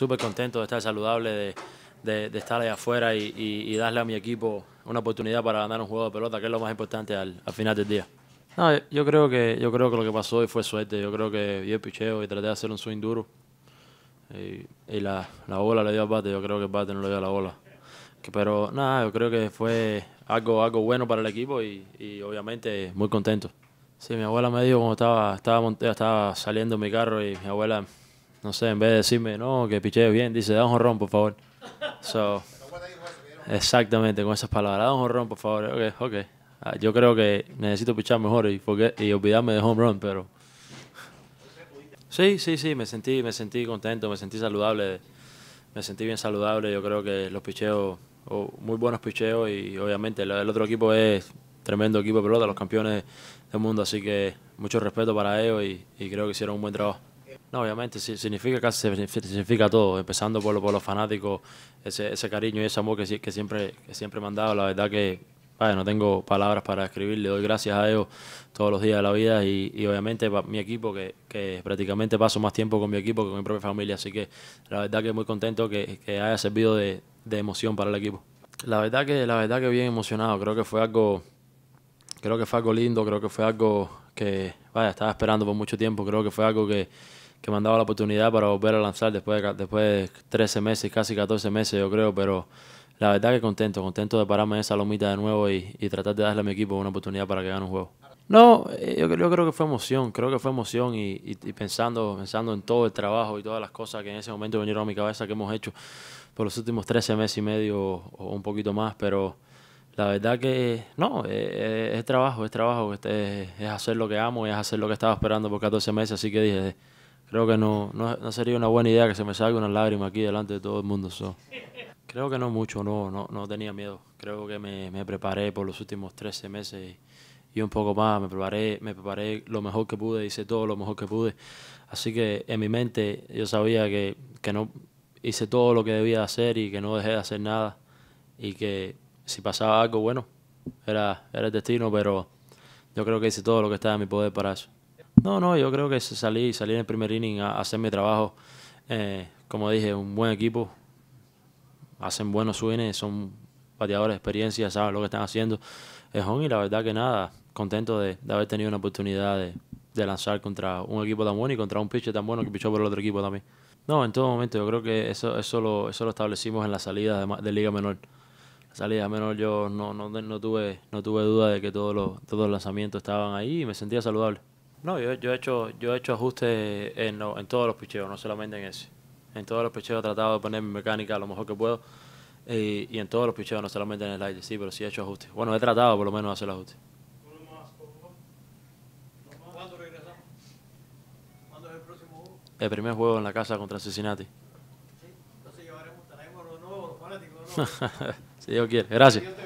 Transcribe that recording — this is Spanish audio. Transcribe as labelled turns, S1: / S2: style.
S1: súper contento de estar saludable, de, de, estar allá afuera y, darle a mi equipo una oportunidad para ganar un juego de pelota, que es lo más importante al, final del día. No, yo creo que yo creo que lo que pasó hoy fue suerte. Yo creo que vi el picheo y traté de hacer un swing duro. Y, la, la, bola le dio al bate. Yo creo que el bate no le dio a la bola. pero nada, yo creo que fue algo, algo bueno para el equipo y, obviamente muy contento. Sí, mi abuela me dijo cuando estaba, estaba, estaba saliendo mi carro y mi abuela no sé, en vez de decirme, no, que picheo bien, dice, da un jorrón, por favor. So, exactamente, con esas palabras, da un jorrón, por favor. Ok, ok. Ah, yo creo que necesito pichar mejor y, porque y olvidarme de home run, pero... Sí, sí, sí, me sentí, me sentí contento, me sentí saludable, me sentí bien saludable. Yo creo que los picheos, muy buenos picheos y obviamente el, otro equipo es tremendo equipo de pelota, los campeones del mundo, así que mucho respeto para ellos y, y creo que hicieron un buen trabajo. No, obviamente, significa casi significa todo, empezando por, por los fanáticos, ese, ese, cariño y ese amor que, siempre, que siempre me han dado. La verdad que vaya, no tengo palabras para escribir. le doy gracias a ellos todos los días de la vida y, obviamente obviamente mi equipo, que, prácticamente paso más tiempo con mi equipo que con mi propia familia, así que la verdad que muy contento que, haya servido de, de, emoción para el equipo. La verdad que, la verdad que bien emocionado, creo que fue algo, creo que fue algo lindo, creo que fue algo que vaya, estaba esperando por mucho tiempo, creo que fue algo que que me han dado la oportunidad para volver a lanzar después de, después de 13 meses, casi 14 meses yo creo, pero la verdad que contento, contento de pararme en esa lomita de nuevo y, tratar de darle a mi equipo una oportunidad para que gane un juego. No, eh, yo, yo creo que fue emoción, creo que fue emoción y, pensando, pensando en todo el trabajo y todas las cosas que en ese momento vinieron a mi cabeza que hemos hecho por los últimos 13 meses y medio o, un poquito más, pero la verdad que no, eh, eh, es, trabajo, es trabajo, es, es hacer lo que amo y es hacer lo que estaba esperando por 14 meses, así que dije creo que no, no, sería una buena idea que se me salga una lágrima aquí delante de todo el mundo. Creo que no mucho, no, no, no tenía miedo. Creo que me, preparé por los últimos 13 meses y, un poco más. Me preparé, me preparé lo mejor que pude, hice todo lo mejor que pude. Así que en mi mente yo sabía que, que no hice todo lo que debía hacer y que no dejé de hacer nada. Y que si pasaba algo, bueno, era, era el destino, pero yo creo que hice todo lo que estaba en mi poder para eso. No, no, yo creo que salí, salí en el primer inning a, hacer mi trabajo. Eh, como dije, un buen equipo, hacen buenos swings, son bateadores de experiencia, saben lo que están haciendo. Es eh, y la verdad que nada, contento de, haber tenido una oportunidad de, lanzar contra un equipo tan bueno y contra un pitcher tan bueno que pichó por el otro equipo también. No, en todo momento yo creo que eso, eso, lo, eso lo establecimos en la salida de, Liga Menor. La salida menor yo no, no, no, tuve, no tuve duda de que todos los, todos los lanzamientos estaban ahí y me sentía saludable. No, yo, he hecho, yo he hecho ajustes en, todos los picheos, no solamente en ese. En todos los picheos he tratado de poner mi mecánica a lo mejor que puedo. Eh, y en todos los picheos, no solamente en el aire, sí, pero sí he hecho ajustes. Bueno, he tratado por lo menos de hacer ajustes. ¿Cuándo regresamos? ¿Cuándo es el próximo juego? El primer juego en la casa contra Cincinnati. Sí, entonces llevaremos, los nuevos, fanáticos. Si Dios quiere, gracias.